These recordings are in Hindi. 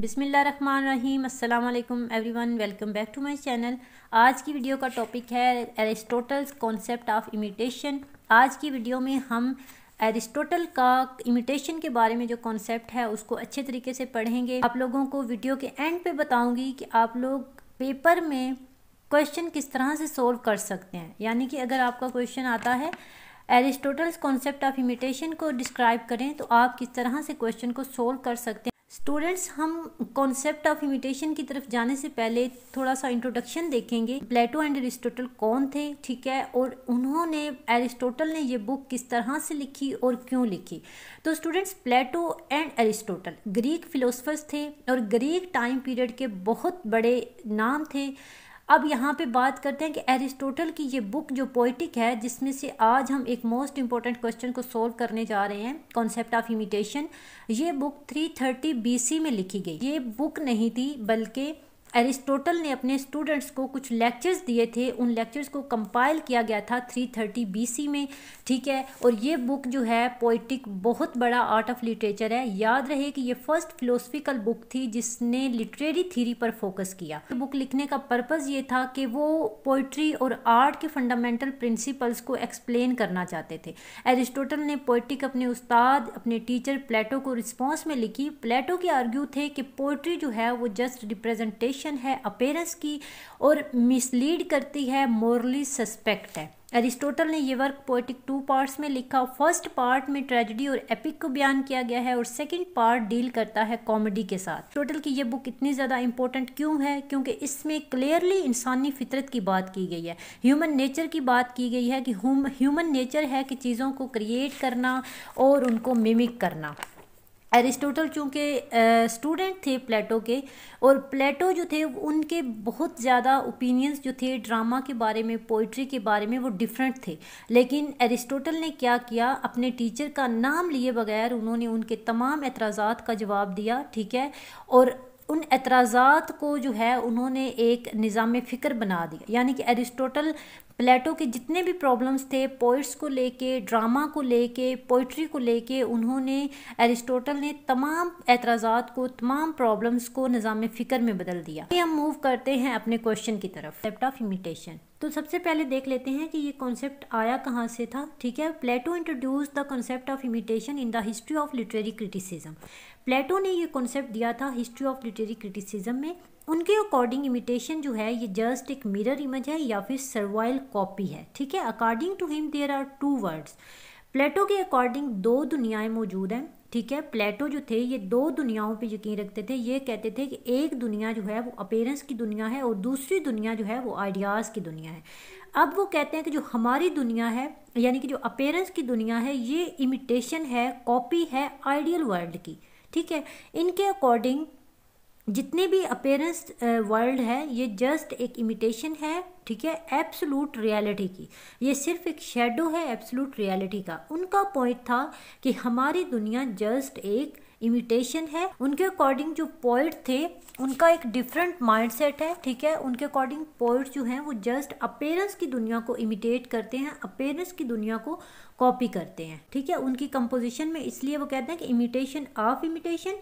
बिसमीम अल्लाम everyone welcome back to my channel आज की वीडियो का टॉपिक है एरिस्टोटल्स कॉन्सेप्ट ऑफ इमिटेशन आज की वीडियो में हम एरिस्टोटल का इमिटेशन के बारे में जो कॉन्सेप्ट है उसको अच्छे तरीके से पढ़ेंगे आप लोगों को वीडियो के एंड पे बताऊंगी कि आप लोग पेपर में क्वेश्चन किस तरह से सोल्व कर सकते हैं यानी कि अगर आपका क्वेश्चन आता है एरिस्टोटल्स कॉन्सेप्ट ऑफ इमिटेशन को डिस्क्राइब करें तो आप किस तरह से क्वेश्चन को सोल्व कर सकते हैं स्टूडेंट्स हम कॉन्सेप्ट ऑफ इमिटेशन की तरफ जाने से पहले थोड़ा सा इंट्रोडक्शन देखेंगे प्लेटो एंड एरिस्टोटल कौन थे ठीक है और उन्होंने एरिस्टोटल ने ये बुक किस तरह से लिखी और क्यों लिखी तो students Plato and Aristotle Greek philosophers थे और ग्रीक टाइम पीरियड के बहुत बड़े नाम थे अब यहाँ पे बात करते हैं कि एरिस्टोटल की ये बुक जो पोइटिक है जिसमें से आज हम एक मोस्ट इंपॉर्टेंट क्वेश्चन को सोल्व करने जा रहे हैं कॉन्सेप्ट ऑफ इमिटेशन ये बुक 330 बीसी में लिखी गई ये बुक नहीं थी बल्कि एरिस्टोटल ने अपने स्टूडेंट्स को कुछ लेक्चर्स दिए थे उन लेक्चर्स को कंपाइल किया गया था 330 थर्टी में ठीक है और ये बुक जो है पोइटिक बहुत बड़ा आर्ट ऑफ लिटरेचर है याद रहे कि ये फर्स्ट फिलोसफिकल बुक थी जिसने लिटरेरी थीरी पर फोकस किया बुक लिखने का पर्पज़ ये था कि वो पोइट्री और आर्ट के फंडामेंटल प्रिंसिपल्स को एक्सप्लेन करना चाहते थे एरिस्टोटल ने पोइटिक अपने उस्ताद अपने टीचर प्लेटो को रिस्पॉन्स में लिखी प्लेटो के आर्ग्यू थे कि पोइट्री जो है वो जस्ट रिप्रेजेंटेशन कंडीशन है अपेयरेंस की और मिसलीड करती है मोरली सस्पेक्ट है एरिस्टोटल ने ये वर्क पोइटिक टू पार्ट्स में लिखा फर्स्ट पार्ट में ट्रेजेडी और एपिक को बयान किया गया है और सेकंड पार्ट डील करता है कॉमेडी के साथ टोटल की ये बुक इतनी ज़्यादा इंपॉर्टेंट क्यों है क्योंकि इसमें क्लियरली इंसानी फितरत की बात की गई है ह्यूमन नेचर की बात की गई है कि ह्यूमन नेचर है कि चीज़ों को क्रिएट करना और उनको मिमिक करना एरिस्टोटल चूँकि स्टूडेंट थे प्लेटो के और प्लेटो जो थे उनके बहुत ज़्यादा ओपिनियंस जो थे ड्रामा के बारे में पोइट्री के बारे में वो डिफरेंट थे लेकिन एरिस्टोटल ने क्या किया अपने टीचर का नाम लिए बगैर उन्होंने उनके तमाम एतराज़ात का जवाब दिया ठीक है और उन एतराज़ात को जो है उन्होंने एक निज़ाम फ़िक्र बना दिया यानी कि एरिस्टोटल प्लेटो के जितने भी प्रॉब्लम्स थे पोइट्स को लेके ड्रामा को लेके पोइट्री को लेके उन्होंने एरिस्टोटल ने तमाम एतराज़ात को तमाम प्रॉब्लम्स को निज़ाम फ़िक्र में बदल दिया ये हम मूव करते हैं अपने क्वेश्चन की तरफ सेप्ट ऑफ इमिटेशन तो सबसे पहले देख लेते हैं कि ये कॉन्सेप्ट आया कहाँ से था ठीक है Plato introduce the concept of imitation in the history of literary criticism Plato ने ये कॉन्सेप्ट दिया था हिस्ट्री ऑफ लिटरेरी क्रिटिसिज्म में उनके अकॉर्डिंग इमिटेशन जो है ये जस्ट एक मिरर इमेज है या फिर सर्वाइल कॉपी है ठीक है according to him there are two words Plato के अकॉर्डिंग दो दुनियाएं मौजूद हैं ठीक है प्लेटो जो थे ये दो दुनियाओं पे यकीन रखते थे ये कहते थे कि एक दुनिया जो है वो अपेयरेंस की दुनिया है और दूसरी दुनिया जो है वो आइडियाज़ की दुनिया है अब वो कहते हैं कि जो हमारी दुनिया है यानी कि जो अपेयरेंस की दुनिया है ये इमिटेशन है कॉपी है आइडियल वर्ल्ड की ठीक है इनके अकॉर्डिंग जितने भी अपेयरेंस वर्ल्ड uh, है ये जस्ट एक इमिटेशन है ठीक है एब्सोलूट रियलिटी की ये सिर्फ एक शेडो है एब्सोलूट रियलिटी का उनका पॉइंट था कि हमारी दुनिया जस्ट एक इमिटेशन है उनके अकॉर्डिंग जो पोइट थे उनका एक डिफरेंट माइंडसेट है ठीक है उनके अकॉर्डिंग पोइट जो हैं वो जस्ट अपेयरेंस की दुनिया को इमिटेट करते हैं अपेयरेंस की दुनिया को कॉपी करते हैं ठीक है उनकी कंपोजिशन में इसलिए वो कहते हैं कि imitation of imitation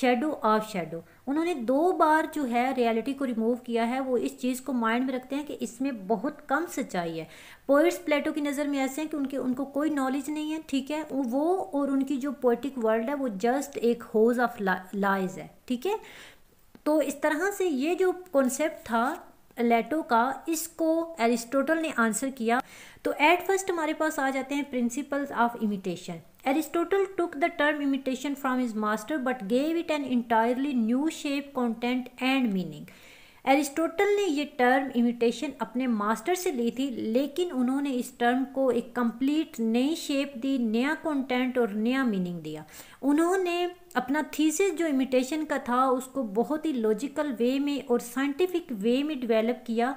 shadow of shadow उन्होंने दो बार जो है रियलिटी को रिमूव किया है वो इस चीज़ को माइंड में रखते हैं कि इसमें बहुत कम सच्चाई है पोइट्स प्लेटो की नज़र में ऐसे हैं कि उनके उनको कोई नॉलेज नहीं है ठीक है वो और उनकी जो पोइटिक वर्ल्ड है वो जस्ट एक होज ऑफ लाइज है ठीक है तो इस तरह से ये जो कॉन्सेप्ट था लेटो का इसको एरिस्टोटल ने आंसर किया तो एट फर्स्ट हमारे पास आ जाते हैं principles of imitation Aristotle took the term imitation from his master but gave it an entirely new shape, content and meaning. Aristotle ने ये टर्म इमिटेशन अपने मास्टर से ली थी लेकिन उन्होंने इस टर्म को एक कंप्लीट नई शेप दी नया कंटेंट और नया मीनिंग दिया उन्होंने अपना थीसिस जो इमिटेशन का था उसको बहुत ही लॉजिकल वे में और साइंटिफिक वे में डेवलप किया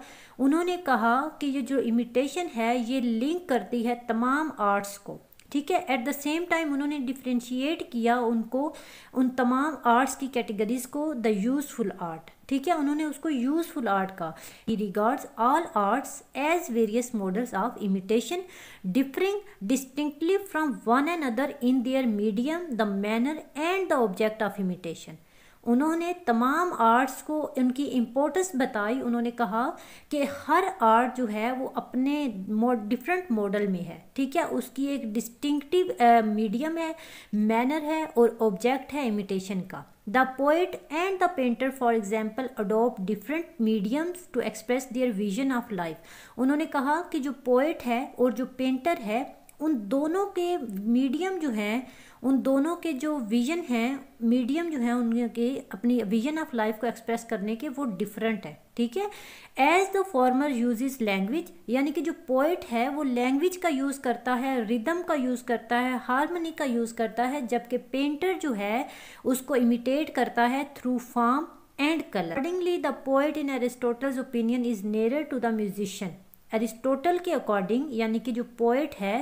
उन्होंने कहा कि ये जो इमिटेशन है ये लिंक करती है तमाम आर्ट्स को ठीक है एट द सेम टाइम उन्होंने डिफ्रेंशिएट किया उनको उन तमाम आर्ट्स की कैटेगरीज को द यूज़फुल आर्ट ठीक है उन्होंने उसको यूज़फुल आर्ट का he regards all arts as various models of imitation differing distinctly from one and other in their medium the manner and the object of imitation उन्होंने तमाम आर्ट्स को उनकी इम्पोर्टेंस बताई उन्होंने कहा कि हर आर्ट जो है वो अपने डिफरेंट मॉडल में है ठीक है उसकी एक डिस्टिंक्टिव मीडियम है मैनर है और ऑब्जेक्ट है इमिटेशन का the poet and the painter for example adopt different mediums to express their vision of life उन्होंने कहा कि जो पोइट है और जो पेंटर है उन दोनों के मीडियम जो हैं उन दोनों के जो विजन हैं मीडियम जो है उनके अपनी विजन ऑफ लाइफ को एक्सप्रेस करने के वो डिफरेंट है ठीक है as the former use language यानी कि जो पोइट है वो लैंग्वेज का यूज़ करता है रिदम का यूज़ करता है हारमोनी का यूज़ करता है जबकि पेंटर जो है उसको इमिटेट करता है through form and colour accordingly the poet in Aristotle's opinion is nearer to the musician Aristotle के अकॉर्डिंग यानी कि जो पोइट है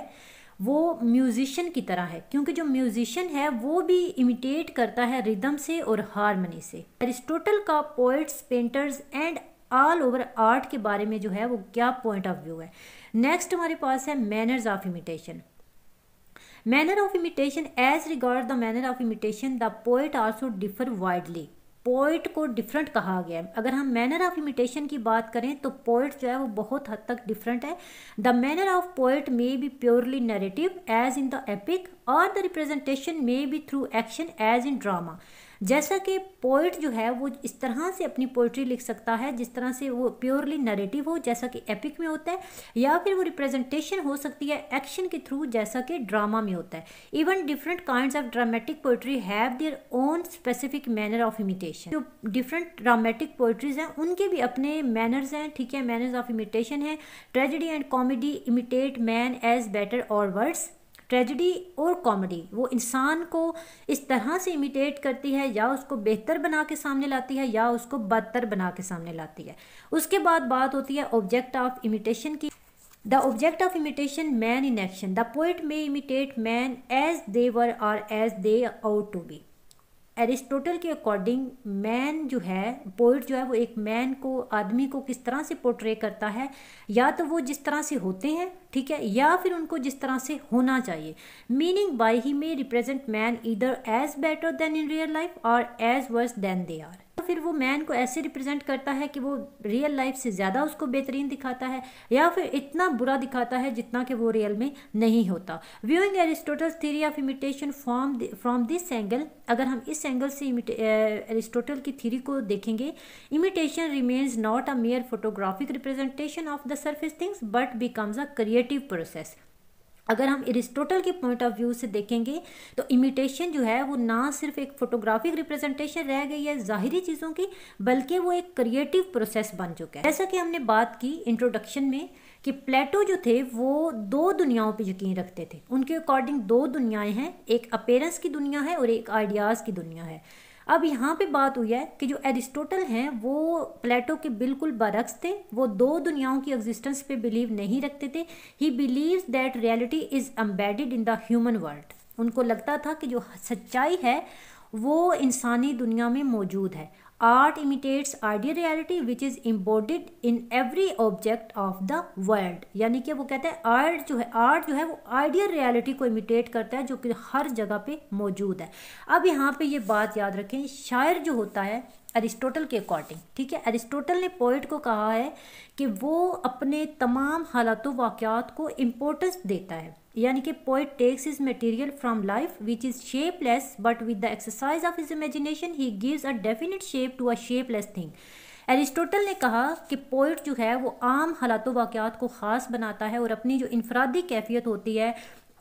वो म्यूजिशियन की तरह है क्योंकि जो म्यूजिशियन है वो भी इमिटेट करता है रिदम से और हारमनी से एरिस्टोटल का poets painters and all over art के बारे में जो है वो क्या पॉइंट ऑफ व्यू है नेक्स्ट हमारे पास है manners of imitation manner of imitation as regard the manner of imitation the poet also differ widely poet को डिफरेंट कहा गया है अगर हम मैनर ऑफ इमिटेशन की बात करें तो पोइट जो है वो बहुत हद तक डिफरेंट है the manner of poet may be purely narrative as in the epic or the representation may be through action as in drama जैसा कि पोइट जो है वो इस तरह से अपनी पोइट्री लिख सकता है जिस तरह से वो प्योरली नरेटिव हो जैसा कि एपिक में होता है या फिर वो रिप्रेजेंटेशन हो सकती है एक्शन के थ्रू जैसा कि ड्रामा में होता है even different kind of dramatic poetry have their own specific manner of imitation जो डिफरेंट ड्रामेटिक पोइट्रीज हैं उनके भी अपने मैनर्स हैं ठीक है मैनर्स ऑफ इमिटेशन है tragedy and comedy imitate man as better or worse tragedy और कॉमेडी वो इंसान को इस तरह से इमिटेट करती है या उसको बेहतर बना के सामने लाती है या उसको बदतर बना के सामने लाती है उसके बाद बात होती है ऑब्जेक्ट ऑफ इमिटेशन की the object of imitation man in action the poet may imitate man as they were are as they ought to be Aristotle के अकॉर्डिंग मैन जो है पोइट जो है वो एक मैन को आदमी को किस तरह से पोर्ट्रे करता है या तो वो जिस तरह से होते हैं ठीक है या फिर उनको जिस तरह से होना चाहिए meaning by he may represent man either as better than in real life or as worse than they are तो फिर वो मैन को ऐसे रिप्रेजेंट करता है कि वो रियल लाइफ से ज़्यादा उसको बेहतरीन दिखाता है या फिर इतना बुरा दिखाता है जितना कि वो रियल में नहीं होता viewing Aristotle's theory of imitation from from this angle अगर हम इस एंगल से एरिस्टोटल की थ्योरी को देखेंगे imitation remains not a mere photographic representation of the surface things but becomes a creative process अगर हम एरिस्टोटल के पॉइंट ऑफ व्यू से देखेंगे तो इमिटेशन जो है वो ना सिर्फ एक फोटोग्राफिक रिप्रेजेंटेशन रह गई है ज़ाहरी चीज़ों की बल्कि वो एक क्रिएटिव प्रोसेस बन चुका है जैसा कि हमने बात की इंट्रोडक्शन में कि प्लेटो जो थे वो दो दुनियाओं पे यकीन रखते थे उनके अकॉर्डिंग दो दुनियाएं हैं एक अपेरेंस की दुनिया है और एक आइडियाज़ की दुनिया है अब यहाँ पे बात हुई है कि जो एरिस्टोटल हैं वो प्लेटो के बिल्कुल बरक्स थे वो दो दुनियाओं की एग्जिस्टेंस पे बिलीव नहीं रखते थे he believe that reality is embedded in the human world उनको लगता था कि जो सच्चाई है वो इंसानी दुनिया में मौजूद है art imitates ideal reality which is embodied in every object of the world यानी कि वो कहते हैं आर्ट जो है आर्ट जो है वो आइडियल रियलिटी को इमिटेट करता है जो कि हर जगह पे मौजूद है अब यहाँ पे ये बात याद रखें शायर जो होता है अरिस्टोटल के अकॉर्डिंग ठीक है अरिस्टोटल ने पोइट को कहा है कि वो अपने तमाम हालात वाक़ात को इम्पोर्टेंस देता है यानी कि poet takes his material from life which is shapeless but with the exercise of his imagination he gives a definite shape to a shapeless thing Aristotle ने कहा कि पोइट जो है वो आम हालात वाक़ात को ख़ास बनाता है और अपनी जो इनफरादी कैफियत होती है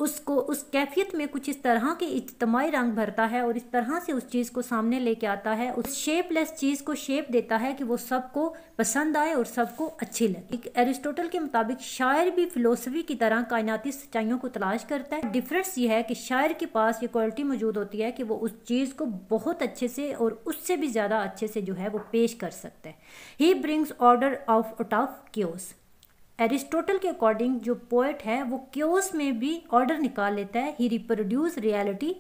उसको उस कैफियत में कुछ इस तरह के इजतमाही रंग भरता है और इस तरह से उस चीज़ को सामने लेके आता है उस शेपलेस चीज़ को शेप देता है कि वो सबको पसंद आए और सबको अच्छी लगे एक एरिस्टोटल के मुताबिक शायर भी फिलोसफी की तरह कायनाती सच्चाइयों को तलाश करता है डिफरेंस ये है कि शायर के पास ये क्वालिटी मौजूद होती है कि वो उस चीज़ को बहुत अच्छे से और उससे भी ज़्यादा अच्छे से जो है वो पेश कर सकता है he brings order of out chaos Aristotle के अकॉर्डिंग जो पोएट है वो क्योस में भी ऑर्डर निकाल लेता है ही रिप्रोड्यूस रियलिटी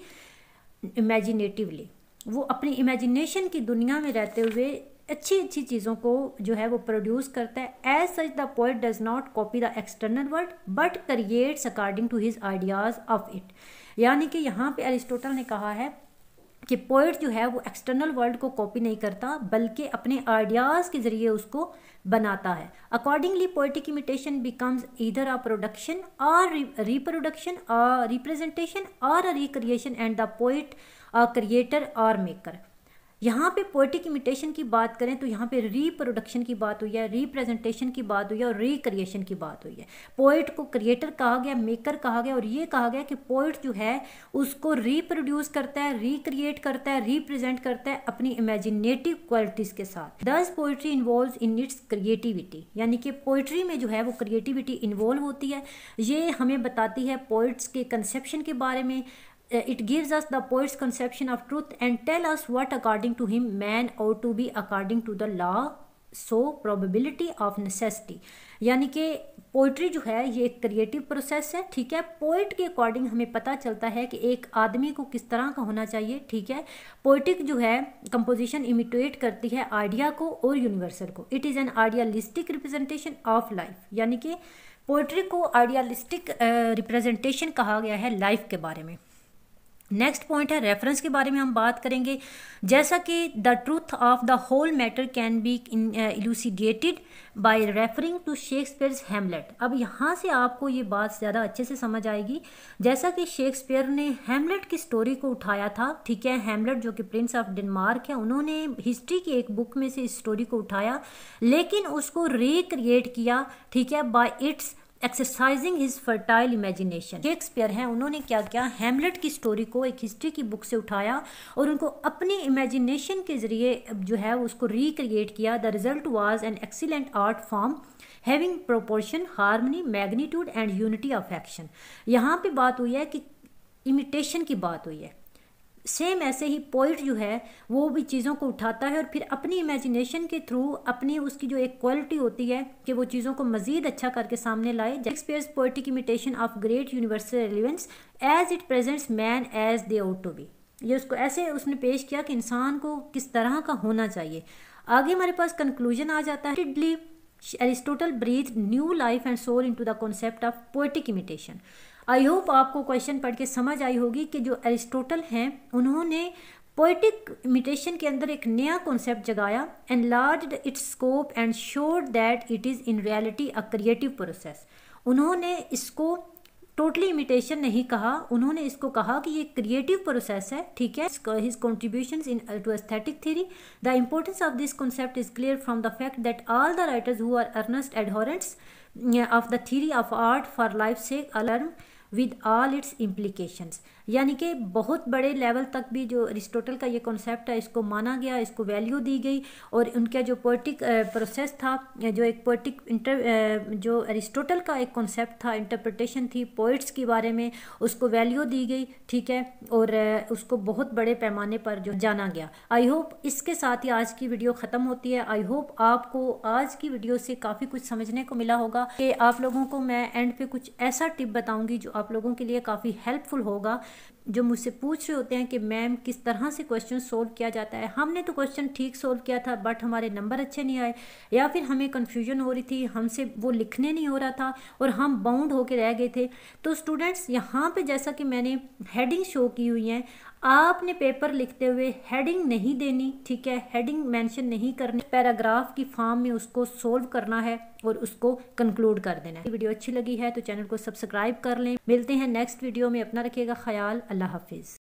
इमेजिनेटिवली वो अपनी इमेजिनेशन की दुनिया में रहते हुए अच्छी अच्छी चीज़ों को जो है वो प्रोड्यूस करता है as such the poet does not copy the external world but creates according to his ideas of it यानी कि यहाँ पे अरिस्टोटल ने कहा है कि पोइट जो है वो एक्सटर्नल वर्ल्ड को कॉपी नहीं करता बल्कि अपने आइडियाज़ के ज़रिए उसको बनाता है accordingly poetic imitation becomes either a production or reproduction or representation or recreation and the poet creator or maker यहाँ पे पोइटिक इमिटेशन की बात करें तो यहाँ पे रिप्रोडक्शन की बात हुई है रिप्रेजेंटेशन की बात हुई है और रिक्रिएशन की बात हुई है पोइट को क्रिएटर कहा गया मेकर कहा गया और ये कहा गया कि पोइट जो है उसको रिप्रोड्यूस करता है रिक्रिएट करता है रिप्रेजेंट करता है अपनी इमेजिनेटिव क्वालिटीज़ के साथ thus poetry involve in its creativity यानी कि पोइट्री में जो है वो क्रिएटिविटी इन्वॉल्व होती है ये हमें बताती है पोइट्स के कंसेप्शन के बारे में it gives us the poet's conception of truth and tell us what according to him man are to be according to the law so probability of necessity यानी कि पोइट्री जो है ये एक क्रिएटिव प्रोसेस है ठीक है पोइट के अकॉर्डिंग हमें पता चलता है कि एक आदमी को किस तरह का होना चाहिए ठीक है पोइटिक जो है कंपोजिशन इमिटेट करती है आइडिया को और यूनिवर्सल को it is an idealistic representation of life यानी कि पोइट्री को आइडियालिस्टिक रिप्रेजेंटेशन uh, कहा गया है लाइफ के बारे में नेक्स्ट पॉइंट है रेफरेंस के बारे में हम बात करेंगे जैसा कि the truth of the whole matter can be elucidated by referring to Shakespeare Hamlet अब यहाँ से आपको ये बात ज़्यादा अच्छे से समझ आएगी जैसा कि शेक्सपियर ने हेमलेट की स्टोरी को उठाया था ठीक है हेमलेट जो कि प्रिंस ऑफ डेनमार्क है उन्होंने हिस्ट्री की एक बुक में से इस स्टोरी को उठाया लेकिन उसको रिक्रिएट किया ठीक है by its exercising his fertile imagination Shakespeare हैं उन्होंने क्या किया हेमलेट की स्टोरी को एक हिस्ट्री की बुक से उठाया और उनको अपनी इमेजिनेशन के ज़रिए जो है उसको रिक्रिएट किया the result was an excellent art form having proportion harmony magnitude and unity of action यहाँ पे बात हुई है कि इमिटेशन की बात हुई है सेम ऐसे ही पोइट जो है वो भी चीज़ों को उठाता है और फिर अपनी इमेजिनेशन के थ्रू अपनी उसकी जो एक क्वालिटी होती है कि वो चीज़ों को मजीद अच्छा करके सामने लाए Shakespeare's poetic imitation of great universal relevance as it presents man as they ought to be ये उसको ऐसे उसने पेश किया कि इंसान को किस तरह का होना चाहिए आगे हमारे पास कंक्लूजन आ जाता है Aristotle breathe new life and soul into the concept of poetic imitation I hope आपको क्वेश्चन पढ़ के समझ आई होगी कि जो एरिस्टोटल हैं उन्होंने पोइटिक इमिटेशन के अंदर एक नया कॉन्सेप्ट जगाया enlarged its scope and sure that it is in reality a creative process उन्होंने इसको टोटली इमिटेशन नहीं कहा उन्होंने इसको कहा कि ये क्रिएटिव प्रोसेस है ठीक है his contribution into aesthetic theory the importance of this concept is clear from the fact that all the writers who are earnest adherents of the theory of art for life से अलर्म with all its implications यानी कि बहुत बड़े लेवल तक भी जो अरिस्टोटल का ये कॉन्सेप्ट है इसको माना गया इसको वैल्यू दी गई और उनका जो पोइटिक प्रोसेस था जो एक पोइटिक इंटर जो अरिस्टोटल का एक कॉन्सेप्ट था इंटरप्रटेशन थी पोइट्स के बारे में उसको वैल्यू दी गई ठीक है और उसको बहुत बड़े पैमाने पर जो जाना गया आई होप इसके साथ ही आज की वीडियो ख़त्म होती है आई होप आपको आज की वीडियो से काफ़ी कुछ समझने को मिला होगा कि आप लोगों को मैं एंड पे कुछ ऐसा टिप बताऊंगी जो आप लोगों के लिए काफ़ी हेल्पफुल होगा जो मुझसे पूछ रहे होते हैं कि मैम किस तरह से क्वेश्चन सोल्व किया जाता है हमने तो क्वेश्चन ठीक सोल्व किया था बट हमारे नंबर अच्छे नहीं आए या फिर हमें कन्फ्यूजन हो रही थी हमसे वो लिखने नहीं हो रहा था और हम बाउंड होकर रह गए थे तो स्टूडेंट्स यहाँ पे जैसा कि मैंने हेडिंग शो की हुई हैं आपने पेपर लिखते हुए हेडिंग नहीं देनी ठीक है हेडिंग मेंशन नहीं करनी पैराग्राफ की फॉर्म में उसको सोल्व करना है और उसको कंक्लूड कर देना है वीडियो अच्छी लगी है तो चैनल को सब्सक्राइब कर लें मिलते हैं नेक्स्ट वीडियो में अपना रखिएगा ख्याल अल्लाह हाफिज़